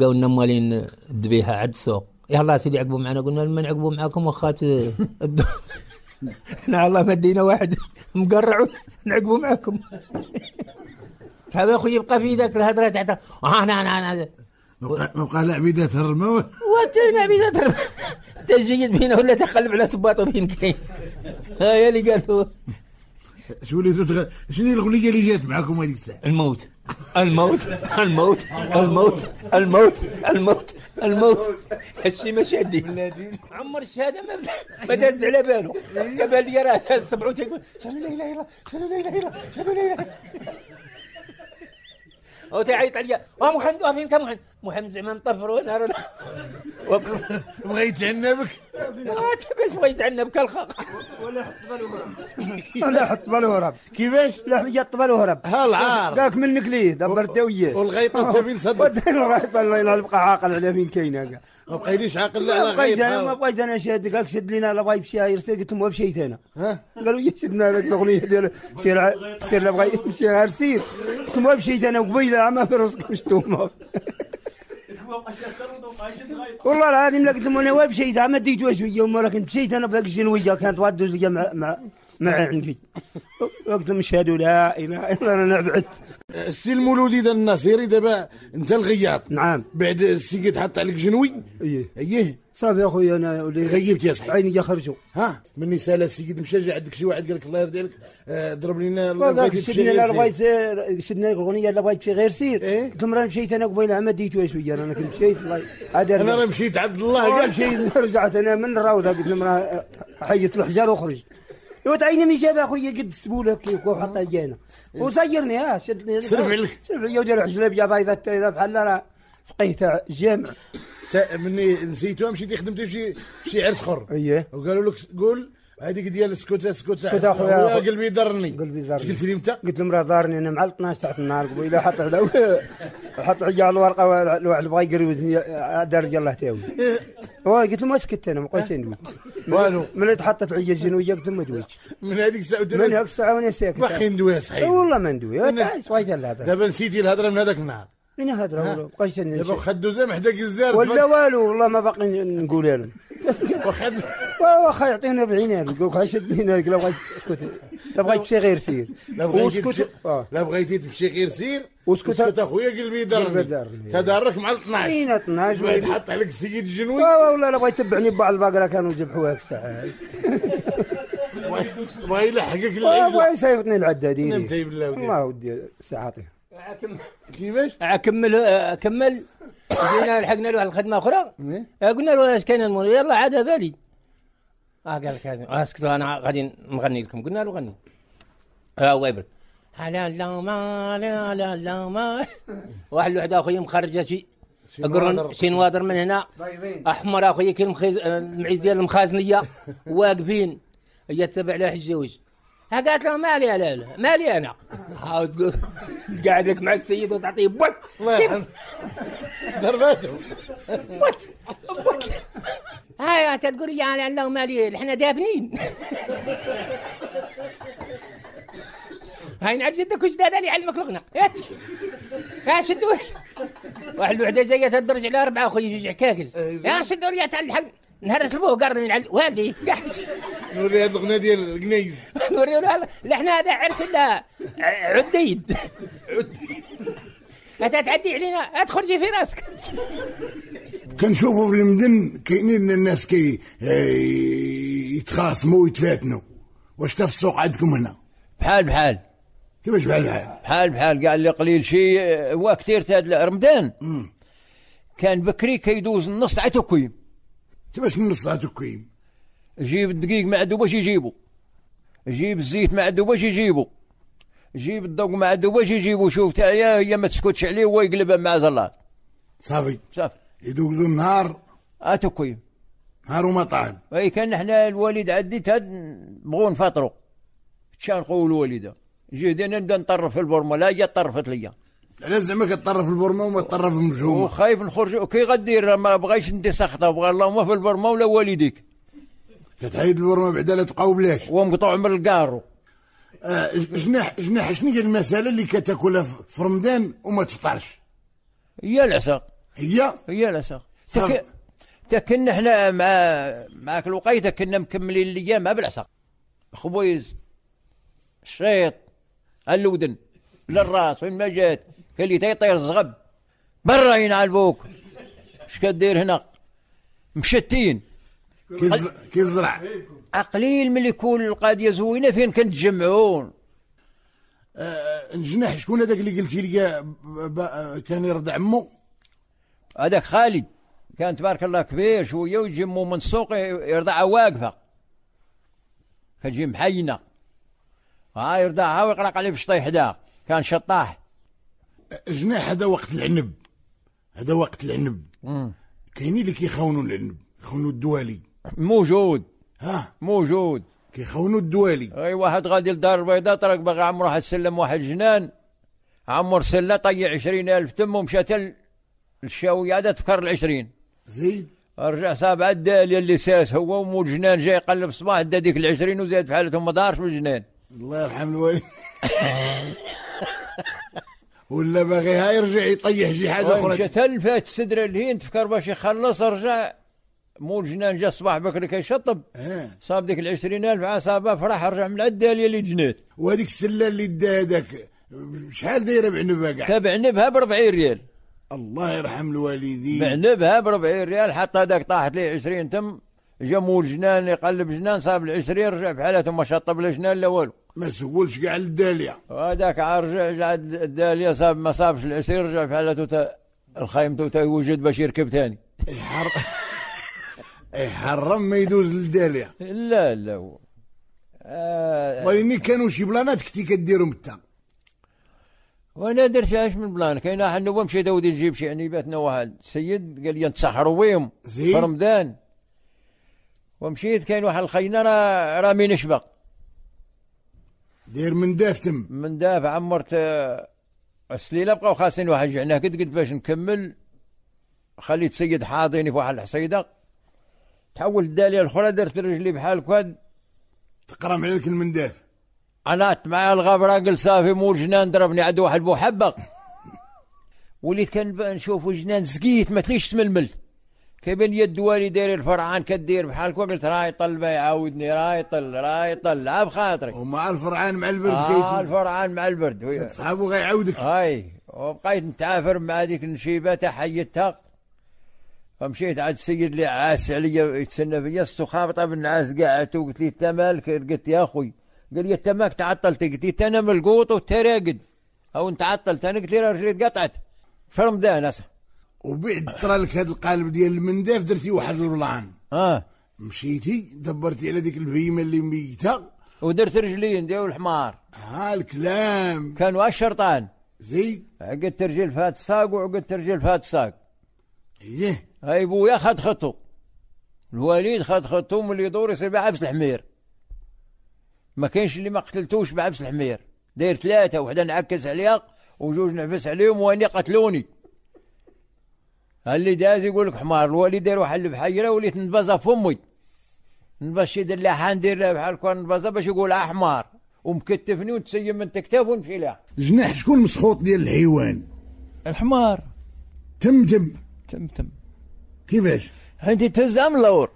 لنا مالين الذبيحه عند السوق يلا سيدي عقبوا معنا قلنا لما نعقبوا معاكم وخات آه، حنا الله ما دينا واحد مقرع نعقبوا معاكم تحب اخويا يبقى في ذاك الهضره تاعت انا آه، انا انا نبقى لعبيدات الرمى وانت لعبيدات الرمى انت جيد بينا ولا تقلب على سباطو وبين كاين هاي اللي قالوا شو اللي تتغ... شنو الغنيه اللي جات معكم هذيك الساعه الموت الموت الموت الموت الموت الموت الموت هادشي ما شادي عمر الشهاده ما ما داز على بالو دابا اللي راه داز 70 تيقول لا اله الا الله لا اله الا الله لا اله الا الله او تعيط عليا اه محمد اه فين كان محمد محمد زعما نطفر وانا رانا بغا يتعنبك اه باش بغا يتعنبك الخاق ولا حط باله ولا حط باله هرب كيفاش لا حط باله هرب ها العار قالك منك ليه دبرت وياه والغيطه تبين صدق والغيطه الله يبقى عاقل على فين كاينه ما بقيليش عاقل لا ما بقيت انا ما بقيت انا شادك هاك شد لينا لا بغا يمشي يرسل قلت لهم مشيت انا ها قالوا يا شدنا هذيك الاغنيه ديال سير سير لا بغا يمشي غير سير قلت لهم مشيت انا قبيله عام في راسك مش توما والله العظيم لا قلت لهم انا واه مشيت ما ديتوها شويه وما مشيت انا بهاك الجنويه كانت واحد دوز ليا مع مع ما عندي وقت مشهد لا انا انا نبعد السي المولودي ذا الناصيري دابا انت الغياط نعم بعد السي تحط عليك جنوي ايه ايه صافي يا خويا انا غيبت يا صاحبي عيني خرجوا ها مني سال السيد مشجع عندك شي واحد قال لك الله يرضي عليك آه، ضرب لنا شدنا بغيت شدنا الاغنيه اللي بغيت في غير سير إيه. قلت لهم راه مشيت انا قبيله ما ديتوها شويه انا كنت مشيت الله انا راه مشيت عبد الله قال مشيت رجعت انا من الروضه قلت لهم راه حيت الحجر وخرجت وتعيني من جاب اخويا قد السبوله كي وحطها جينا إيه. وصيرني اه شدني صرف عليك صرف عليا ودير حجلبيه بيضاء بحال راه فقيه جامع مني نسيتو مشيت خدمتي في شي عرس اخر اييه وقالوا لك قول هذيك ديال السكوت سكوت سكوت اخويا قلبي ضرني قلبي ضرني قلت لي انت قلت لهم راه ضارني انا مع 12 تحت النهار قبيله حط على حط على الورقه واحد بغى يقروزني دار الله تاوي قلت لهم اسكت انا ما بقيتش ندوي والو من اللي تحطت عليا الجنويه قلت لهم ما دويتش من هذيك الساعه من هذيك الساعه وانا ساكت باقي ندوي صحيح والله ما ندوي دابا نسيتي الهضره من هذاك النهار من هذا الأول انا دابا خدو زعما حدا الزار ولا والو والله ما باقي نقولها لهم واخا واخا يعطينا بعينيه يقول لك شدني لك لا بغيت اسكت لا بغيت تمشي غير سير لا بغيت لا بغيتي تمشي غير سير واسكت اسكت اخويا قلبي يدرني تدارك مع 12 اين 12 بغيت حط عليك السيد الجنوي والله لا بغيت يتبعني ببعض البقره كانوا ذبحوا هاك الساعه بغيت يلحقك العيد بغيت يصيفطني العدادين نمتي بالله الله ودي ساعاتي اكمل كيفاش؟ اكمل اكمل جينا لحقنا له واحد الخدمه اخرى إيه. آه، قلنا له اش كاين المول يلا عاد بالي اه قال لك اسكتوا آه، انا غادي نغني لكم قلنا له غني اه الله يبارك لا لا ما لا لا لا ما واحد الوحده اخويا مخرجه شي قرن شي نوادر من هنا احمر اخويا كي المعيز ديال المخازنيه واقفين هي تبع لها حجوج ها قالت له مالي يا ليلى مالي انا هاو آه، تقول تقعد لك مع السيد وتعطيه بوت ضربته بوت بوت هاي انت تقول لي انا انه مالي احنا دابنين هاي نعال جدك وجداد اللي يعلمك الغنى يا شدوا واحد الوحده جايه تدرج على اربعه اخوي يجي كاكز إيه، يا يا تاع الحق نهرس البو قرن والدي قحش نوري هذه الاغنيه ديال القنيز نوري لا حنا هذا عرس لا عديد ما تعدي علينا تخرجي في راسك كنشوفوا في المدن كاينين الناس كي آه، يتخاصموا ويتفاتنوا واش في السوق عندكم هنا بحال بحال كيفاش بحال بحال بحال بحال كاع اللي قليل شي آه، هو كثير تاع رمضان كان بكري كيدوز النص تاع توكيم من الصلاة عتكيم جيب الدقيق ما عندو باش يجيبو جيب الزيت ما عندو باش يجيبو جيب الدوق ما عندو باش يجيبو شوف تا هي ما تسكتش عليه هو يقلبها مع زلان صافي صافي يدوزو ذو النهار اتكويم آه، نهار ومطعم اي كان حنا الوالد عدي تاد بغو نفطرو تشانقو الوالده جي دينا نبدا نطرف في البرمه لا هي طرفت ليا علاش زعما تطرف البرمه وما تطرف المجهومه وخايف نخرج كي غدير ما بغايش ندي سخطه بغا اللهم في البرمه ولا والديك كتعيد البرمه بعدا لا تبقاو بلاش ومقطوع من الكارو آه جناح جناح شنو هي المساله اللي كتاكلها في رمضان وما تفطرش هي العصا هي هي العصا تا كنا حنا مع معك الوقيته كنا مكملين الايام بالعصا خبويز الشيط اللودن للراس فين ما جات قال لي تيطير الزغب برا ينعلبوك اش كدير هنا مشتين كي زرع قليل ملي يكون القضيه زوينه فين كنتجمعون أه نجناح شكون هذاك اللي قلتي لي آه، آه، كان يرضع عمو هذاك خالد كان تبارك الله كبير شويه ويجي مو من السوق يرضعها واقفه كتجي محينه آه، ها يرضعها ويقلق عليه بشطيح حداه كان شطاح جناح هذا وقت العنب هذا وقت العنب كاينين اللي كيخونوا العنب يخونوا الدوالي موجود ها موجود كيخونوا الدوالي اي أيوة، واحد غادي للدار البيضاء تراك باغي واحد سلم واحد الجنان عمر سله طيع ألف تم ومشى الشاوية عاد تفكر العشرين زيد رجع صاب عدالي اللي ساس هو ومو الجنان جاي يقلب صباح دا ديك العشرين وزاد في حالتهم ما دارش بالجنان الله يرحم الوالدين ولا باغيها يرجع يطيح جي حاجه اخرى مشى الفات السدره الهين تفكر باش يخلص رجع مو الجنان جا الصباح بكري كيشطب صاب ديك العشرين ألف عصابة فرح رجع من الدالية اللي جنيت وهذيك السلة اللي دا هذاك شحال دايرة بعنبها كاع تبعنبها ب 40 ريال الله يرحم الوالدين بعنبها ب 40 ريال حتى هذاك طاحت ليه 20 تم جا مول جنان يقلب جنان صاب العشرين رجع بحالته ما شطب لا جنان لا والو ما سولش كاع للداليه هذاك رجع الداليه صاب ما صابش العشرين رجع بحالته تا الخيمته تا يوجد باش يركب ثاني يحر... يحرم ما يدوز للداليه لا لا هو آه... ويني كانوا شي بلانات كنتي كديرهم انت وانا اش من بلان كاين واحد نوا مشيت ودي نجيب شي عنيبات نوع واحد السيد قال لي نتسحروا بهم في رمضان ومشيت كاين واحد الخينا راه رامي نشبق داير من داف تم من داف عمرت السليله آه، بقاو خاصين واحد جعناه قد قد باش نكمل خليت سيد حاضيني في واحد الحصيده تحولت الداليه الاخرى درت رجلي بحال كاد تقرم عليك المنداف انا معايا الغبره جلسه صافي مول جنان ضربني عند واحد بوحبق وليت كان نشوف جنان زقيت ما تليش تململ كيبن يد دير الفرعان كدير بحالك وقلت راي طل يعاودني راي طل راي طل لا بخاطري ومع الفرعان مع البرد اه الفرعان مع البرد صحابو غيعاودك هاي وبقيت نتعافر مع هذيك النشيبه تحيتها فمشيت عند السيد اللي عاس عليا يتسنى فيا خابطه بالنعاس قعدت وقلت لي انت مالك قلت يا اخوي قال لي انت ماك تعطلت قلت لي انا ملقوط وتراقد او انت عطلت انا قلت لي رجلي تقطعت في رمضان اصلا وبعد طرا لك هذا القالب ديال المنداف درتي واحد البلان اه مشيتي دبرتي على ديك البهيمه اللي ميته ودرت رجلين ديال الحمار ها الكلام كانوا الشرطان زي عقدت رجل فهاد الساق وعقدت رجل فهاد الساق ايه هاي بويا خد خطو الوليد خد خطو ملي يدور يصير بعبس الحمير ما كاينش اللي ما قتلتوش بعبس الحمير داير ثلاثه وحده نعكس عليها وجوج نعبس عليهم واني قتلوني اللي داز يقول لك حمار الوالد داير واحد البحيره وليت نبازا فمي نباز شي دير حندير لها بحال كون نبازا باش يقول آه حمار ومكتفني ونتسيم من تكتاف ونمشي لها الجناح شكون مسخوط ديال الحيوان الحمار تمتم تمتم كيفاش عندي تهزها من اللور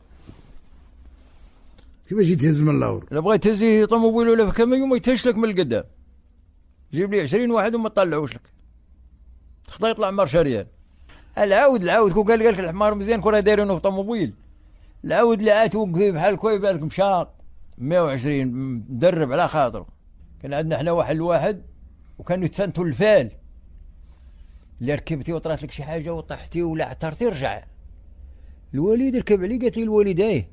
كيفاش يتهز من اللور لا بغيت تهزيه طوموبيل ولا كاميو يوم يتهش لك من القدام جيب لي 20 واحد وما طلعوش لك خطا يطلع مار العاود العاود كو قال لك الحمار مزيان كون راه دايرينو في طوموبيل عاد توقف بحال كو يبان لك مشاق 120 مدرب على خاطره كان عندنا حنا واحد الواحد وكانوا يتسنتوا الفال اللي ركبتي وطرات لك شي حاجه وطحتي ولا عثرتي رجع الوليد ركب عليه قالت لي الوالد ايه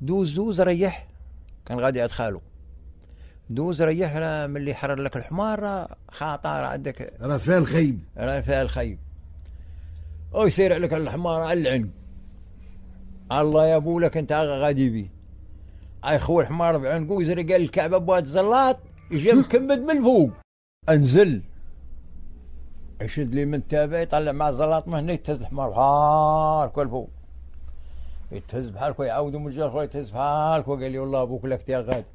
دوز دوز ريح كان غادي عاد خالو دوز ريح راه ملي حرر لك الحمار راه خطر عندك راه فيها الخيب راه فيها الخيب او يصير لك الحمار على العنق الله يا ابو لك انت غادي بي خو الحمار بعنقه يزرق الكعبه بواد زلاط يجي مكمد من فوق انزل يشد لي من تابع يطلع مع زلاط من هنا يتهز الحمار بحال كل فوق يتهز بحال يعاودوا من الجهه الاخرى يتهز بحال قال لي والله ابوك لك يا غادي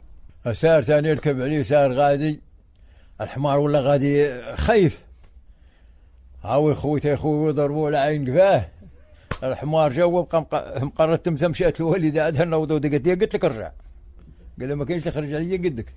سار ثاني يركب عليه سار غادي الحمار ولا غادي خايف هاوي خويته يا خوي ضربوه على عين قفاه الحمار جاو بقى مقرر تمثم مشات الوالدة عاد نوضو دقت لي قلت لك ارجع قال له ما كاينش خرج عليا قدك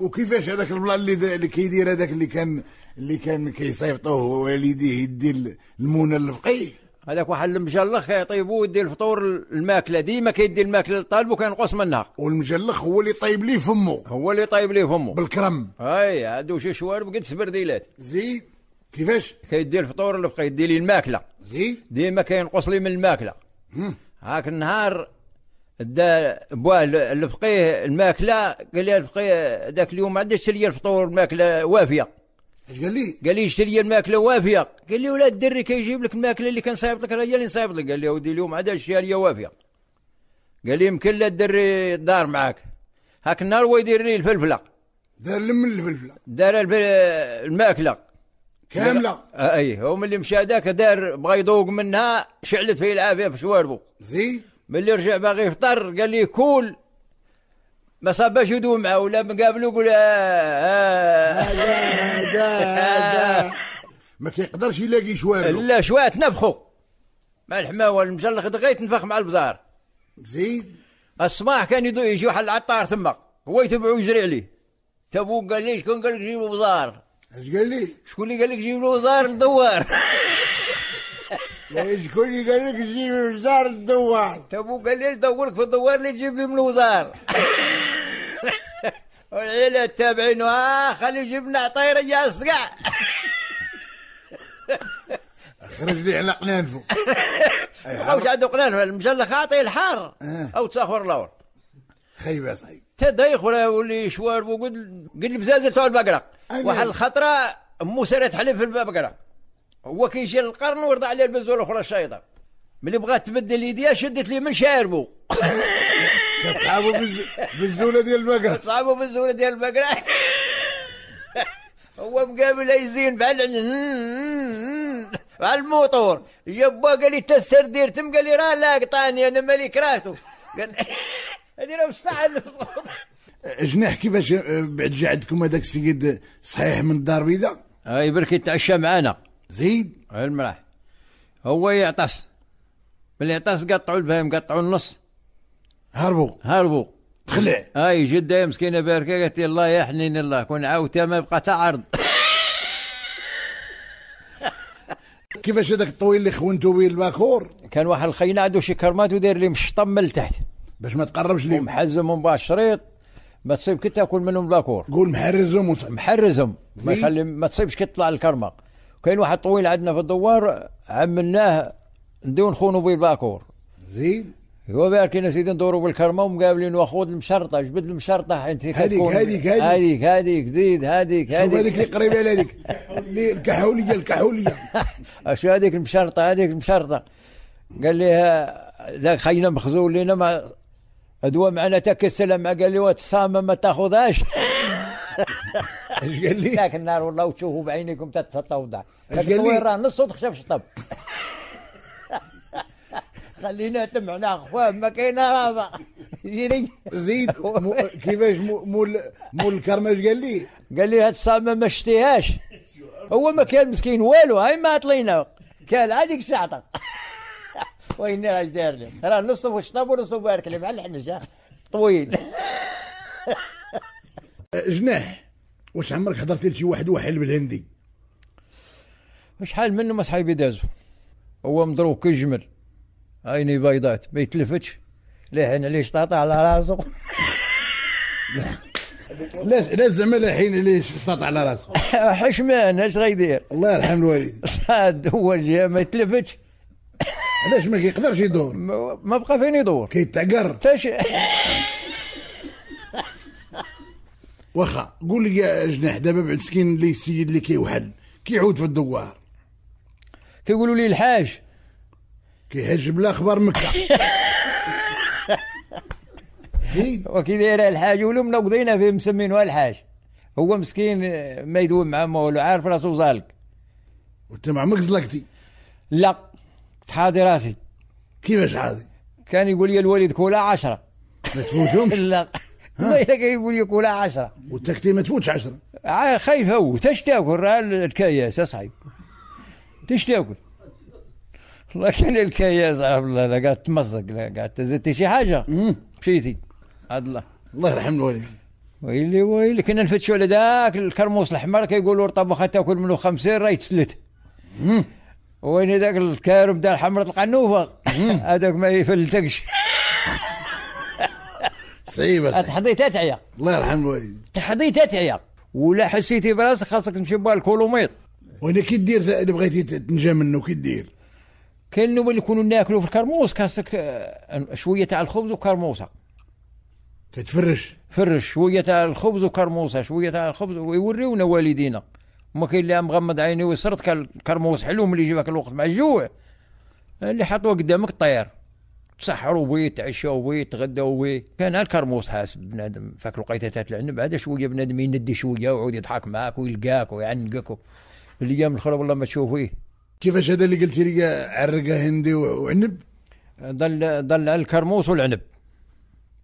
وكيفاش هذاك البلان اللي اللي كيدير هذاك اللي كان اللي كان كيصيفطوه والديه يدي المنى للفقيه هذاك واحد المجلخ كيطيبو يدي الفطور الماكله ديما كيدي الماكله للطالب وكينقص منها والمجلخ هو اللي طيب ليه فمو هو اللي طيب ليه فمو بالكرم اي عنده شي شوارب قد سبرديلات زيد كيفاش كيدي الفطور اللي بقى يدي لي الماكله زي ديما كينقص لي من الماكله هاك النهار دا بواه الفقيه الماكله قال لي الفقيه ذاك اليوم ما عندكش لي الفطور الماكله وافيه اش قال لي؟ قال لي اشتري لي الماكله وافيه قال لي ولا الدري كيجيب لك الماكله اللي كان صايبط لك راه هي اللي نصايبط لك قال لي ودي اليوم عاد الشيء لي وافيه قال لي يمكن لا الدري الدار معاك هاك النهار هو يدير لي الفلفله دار لم الفلفله دار الماكله كامله آه، اي هو اللي مشى هذاك دار بغى يذوق منها شعلت فيه العافيه في شواربو زي ملي رجع باغي يفطر قال لي كول ما صابش يدو معاه ولا مقابلو قول هذا آه، آه. ما كيقدرش يلاقي شواربو لا شوات نفخو مع الحماوه المجلخ دغيت تنفخ مع البزار زيد الصباح كان يجي واحد العطار تما هو يتبعو يجري عليه تبوك قال لي شكون قال لك جيبو بزار اش قال لي؟ شكون اللي قال لك جيب له الدوار؟ شكون اللي قال لك جيب زار الدوار؟ تبو قال لي دورك في الدوار اللي تجيب لي من الوزار والعيلة تابعينه اه خلي لنا طير يا صقع خرج لي على قنانفو واش عنده قنانفو المجلة خاطي الحار آه. او تسافر لور خيبه صاحبي تضيق ولا ولي شوارب وقد قل البزازه تاع البقرة واحد الخطرة مو سارت حليب في البقرة هو كي يجي للقرن ويرضى عليه البزول الاخرى الشايطه ملي بغات تبدل يديها شدت لي من شاربو تصعبوا بالزوله ديال البقره تصعبوا بالزوله ديال البقره هو مقابل يزين بحال على الموتور جا با قال لي تسردير تم قال لي راه لاقطاني انا مالي كرهتو قال هذه راه مستعد جناح كيفاش آه، بعد جا عندكم هذاك السيد صحيح من الدار البيضاء اي آه، برك يتعشى معانا زيد آه، المراح هو يعطس ملي يعطس قطعوا البهايم قطعوا النص هربوا هربوا تخلع اي جده مسكينه باركه قالت الله يا حنين الله كون عاودتها ما بقى عرض كيفاش هذاك الطويل اللي خونتو به الباكور كان واحد الخينا عنده شي كرمات ودير لي مشطم من تحت باش ما تقربش ليهم محزمهم بالشريط ما تصيب كي تاكل منهم بلاكور قول محرزهم وصح. محرزهم ما إيه؟ يخلي ما تصيبش كي تطلع الكرمق كاين واحد طويل عندنا في الدوار عملناه نديو نخونو به الباكور زين هو انا سيدي ندوروا بالكرمه ومقابلين واخوذ المشرطه جبد المشرطه حيت هذيك هذيك هذيك هذيك زيد هذيك هذيك هذيك اللي قريبه هذيك الكحوليه الكحوليه اش هذيك المشرطه هذيك المشرطه قال لي ذاك خينا مخزون لنا ما معنا تاك السلام قال لي وتصامم ما تاخذهاش اش قال لي ذاك النهار والله وتشوفوا بعينيكم تتوضع قال لي راه نص وتخشى في الشطب خلينا تمعنا خوان ما كاين رابع زيد كيفاش مول مول الكرماج قال لي قال لي هاد الصامه ما شتيهاش هو ما كان مسكين والو هاي ما طلينا كان هذيك الشعطه وين اش داير لي راه نصف الشطاب ونصف بارك لي بحال الحنجه طويل جناح واش عمرك حضرتي لشي واحد واحد بالهندي شحال منهم صحيبي دازوا هو مضروب كجمل عيني بيضات ما يتلفتش لحن عليه شطاطة على راسو لا لا زعما لحين عليه شطاطة على راسو حشمان اش غيدير الله يرحم الوالدين صاد هو ما يتلفتش علاش ما كيقدرش يدور ما بقى فين يدور كيتعقر تاش واخا قول لي يا جناح دابا بعد مسكين اللي السيد اللي كيوحل كيعود في الدوار كيقولوا لي الحاج كيحج بلا خبر مكه وكي داير الحاج ولو قضينا فيه مسمينه الحاج هو مسكين ما يدوي معاه ما عارف راسو زالك وانت ما عمرك زلقتي لا فحاضي راسي كيفاش حاضي؟ كان يقول لي الوالد كولا عشرة ما تفوتهمش؟ لا كان يقول لي كولا عشرة والتكتي ما تفوتش عشرة خايف هو تاش تاكل راه الكياس اصاحبي تاش تاكل والله كان الكياس عرف الله لا قاعد تمزق لا قاعد زدت شي حاجة مشيتي عاد الله الله يرحم الوالدين ويلي ويلي كنا نفتشوا على ذاك الكرموس الاحمر كيقولوا طبخه تاكل منه خمسين راه يتسلت وين هذاك الكارم تاع حمرة القنوفة هذاك ما يفلتكش صعيبة تحضيت تتعيا الله يرحم الوالدين تحضيت تتعيا ولا حسيتي براسك خاصك تمشي بها الكولوميط وانا كي دير اللي بغيتي تنجا منه كي دير كاين اللي يكونوا ناكلوا في الكرموس كاسك شويه تاع الخبز وكرموسه كتفرش فرش شويه تاع الخبز وكرموسه شويه تاع الخبز ويوريونا والدينا وما كاين اللي مغمض عيني ويصرت كرموس حلو ملي يجيبك الوقت مع الجوع اللي حطوه قدامك طير تسحروا وي تعشوا وي تغداوا وي كان الكرموس حاسب بنادم فاك الوقيته تاع العنب عاد شويه بنادم يندي شويه ويعود يضحك معاك ويلقاك ويعنقك الايام الاخرى والله ما تشوف فيه كيفاش هذا اللي قلتي لي عرقه هندي وعنب ضل ضل الكرموس والعنب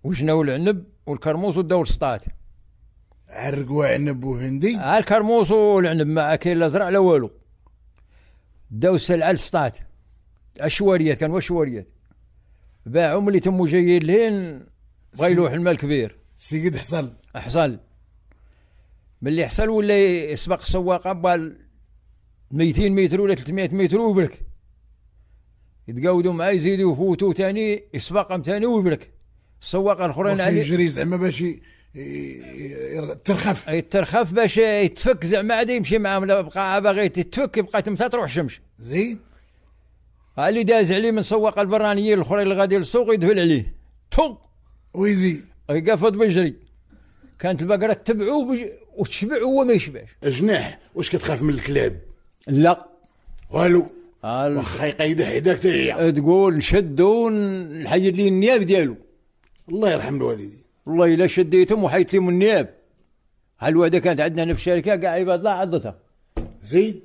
وشنو العنب والكرموس والدور السطات عرقوا عنب وهندي ها آه، الكرموس والعنب ما كاين لا زرع لا والو داو السلعه للسطات الشواريات كانوا الشواريات باعوا ملي تمو جايين لهين بغا يلوح المال كبير سيد حصل حصل ملي حصل ولا يسبق السواقه ب 200 متر ولا 300 متر ويبرك يتقاودوا معاه يزيدوا يفوتوا ثاني يسبقهم ثاني ويبرك السواقه الاخرين عليه يجري زعما باش ترخف اي ترخف باش يتفك زعما عاد يمشي معاهم لا بقى باغي يتفك يبقى تمثى تروح الشمس زيد اللي داز عليه من سواق البرانيين الاخرين اللي غادي للسوق يدفل عليه تو ويزيد يقفض بجري كانت البقره تتبعو بج... وتشبع هو ما يشبعش جناح واش كتخاف من الكلاب لا والو واخا يقيد حداك تقول نشدو نحيد ليه النياب ديالو الله يرحم الوالدين والله الا شديتهم وحيت لهم النياب هالوحده كانت عندنا هنا في الشركه كاع عباد الله عضتها زيد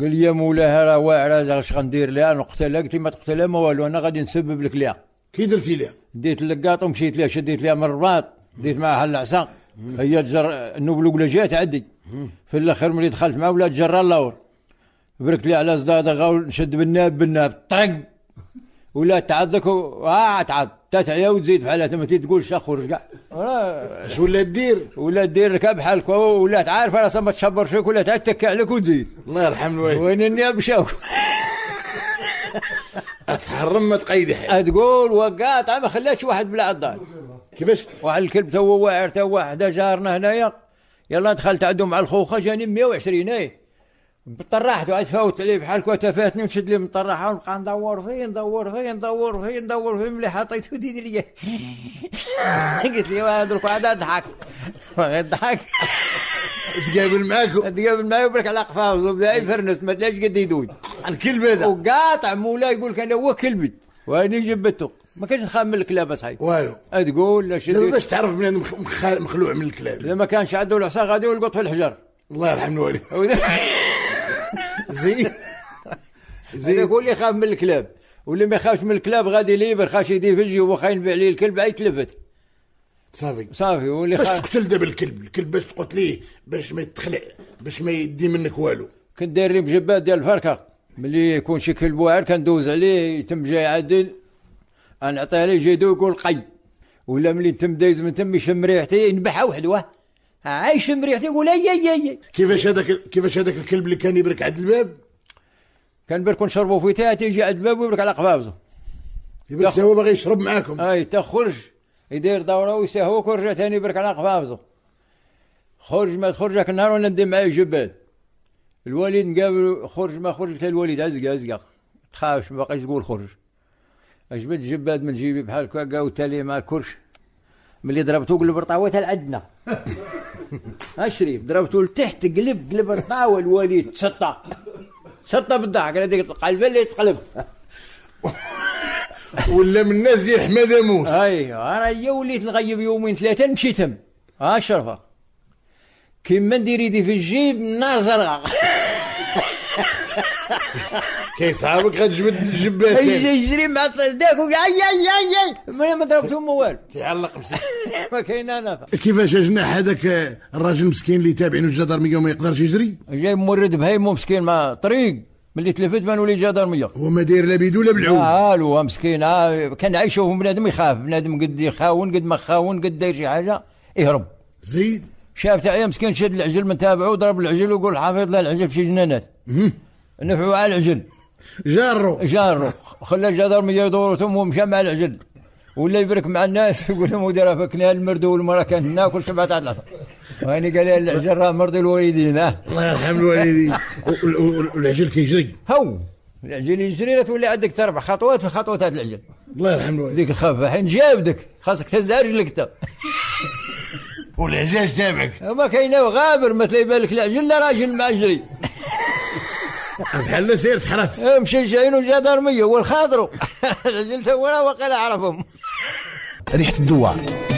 قال لي يا مولاها راه واعره اش غندير لها نقتلها قلت لي ما تقتلها ما والو انا غادي نسبب لك ليها كي درتي ليها ديت اللقاط ومشيت ليها شديت ليها من الرباط ديت معها العصا هي تجر النبلوكله جات عندي في الاخر ملي دخلت مع ولاد جرى اللور بركت لي على زداد غاو نشد بالناب بالناب طق ولا تعضك و... اه تعض تتعيا وتزيد بحال ما تقول شخ ورجع اش ولا دير ولا دير لك بحالك ولا تعرف راسها ما تشبر فيك ولا تتك عليك وتزيد الله يرحم الوالد وين اني مشاو تحرم ما تقيد حي تقول وقات ما خلاتش واحد بلا عضال كيفاش واحد الكلب تو واعر تو واحد جارنا هنايا يلا دخلت عندهم مع الخوخه جاني 120 ايه بطراحته عاد فوت عليه بحال كوتا تفاتني ونشد لي من الطراحه ونبقى ندور فيه ندور فيه ندور فيه ندور فيه ملي حطيته ديدي ليا قلت لي واه درك عاد ضحك غير ضحك تقابل معاك تقابل معايا وبرك على قفاه وبدا يفرنس ما تلاش قد يدوي الكلب هذا وقاطع مولاه يقول لك انا هو كلبي واني جبته ما كانش نخاف من الكلاب اصاحبي والو أه، تقول لا شديت باش تعرف من مخلوع من الكلاب اذا ما كانش عنده العصا غادي يلقط في الحجر الله يرحم الوالد زين زين يقول لي خاف يخاف من الكلاب واللي ما يخافش من الكلاب غادي ليبر خاش يدي في الجيب واخا ينبيع عليه الكلب عاد يتلفت صافي صافي واللي باش تقتل دابا الكلب الكلب باش تقتليه باش ما يتخلع باش ما يدي منك والو كنت داير لي بجبات ديال الفركه ملي يكون شي كلب واعر كندوز عليه يتم جاي عادل نعطيه عليه جيدو يقول قي ولا ملي تم دايز من تم يشم ريحتي ينبحها وحدوه عايش مريحتي يقول اي اي اي كيفاش هذاك كيفاش هذاك الكلب اللي كان يبرك عند الباب كان برك نشربوا فيتات يجي عند الباب ويبرك على قبابزه يبرك تخ... هو باغي يشرب معاكم اي تخرج يدير دوره ويسهوك ورجع ثاني يبرك على قبابزه خرج ما تخرج هاك النهار وانا ندير معايا جبال الوالد مقابل خرج ما خرج قلت الوالد ازق ازق تخافش ما باقيش تقول خرج اجبد جباد من جيبي بحال هكا وتالي مع الكرش ملي ضربتو قلب رطاوه تاع عندنا اشريف ضربتو لتحت قلب قلب رطاوه الوليد تشطى شطه بالضحك على ديك القلب اللي يتقلب ولا من الناس ديال حماده موس اي أيوة، انا هي وليت نغيب يومين ثلاثه مشيتهم ها شرفه كيما ندير يدي في الجيب نار زرقاء كيصعبك غتجبد الجبات يجري مع داك وكاع اي اي اي ما ضربته ما والو كيعلق بسيف ما كاين انا كيفاش جناح هذاك الراجل المسكين اللي تابعينه الجدرميه وما يقدرش يجري جاي مورد بهيمو مسكين مع طريق ملي تلفت ما نولي جدرميه هو ما داير لا بيدو لا بالعود اه, آه، هو مسكين آه، كان كان عايشه بنادم يخاف بنادم قد يخاون قد ما خاون قد داير شي حاجه يهرب زيد شاف تاعي مسكين شد العجل من تابعه وضرب العجل ويقول حافظ لا العجل في جنانات نفعوا على العجل جارو جارو خلى الجدار يدور ثم ومشى مع العجل ولا يبرك مع الناس يقول لهم راه فكنا المرد والمراه كانت ناكل سبعه تاع العصر وهاني قال لها العجل راه مرضي الوالدين اه. الله يرحم الوالدين والعجل كيجري هو العجل يجري لا تولي عندك تربع خطوات في خطوات تاع العجل الله يرحم الوالدين ديك الخفه حين جابدك خاصك تهز رجلك انت والعجاج تابعك ما كاينه غابر ما تلاقي بالك العجل لا راجل مع جري بحال سير تحرات إيه، مشى جايين وجا هو الخاضرو رجلته ولا وقال عرفهم ريحه الدوار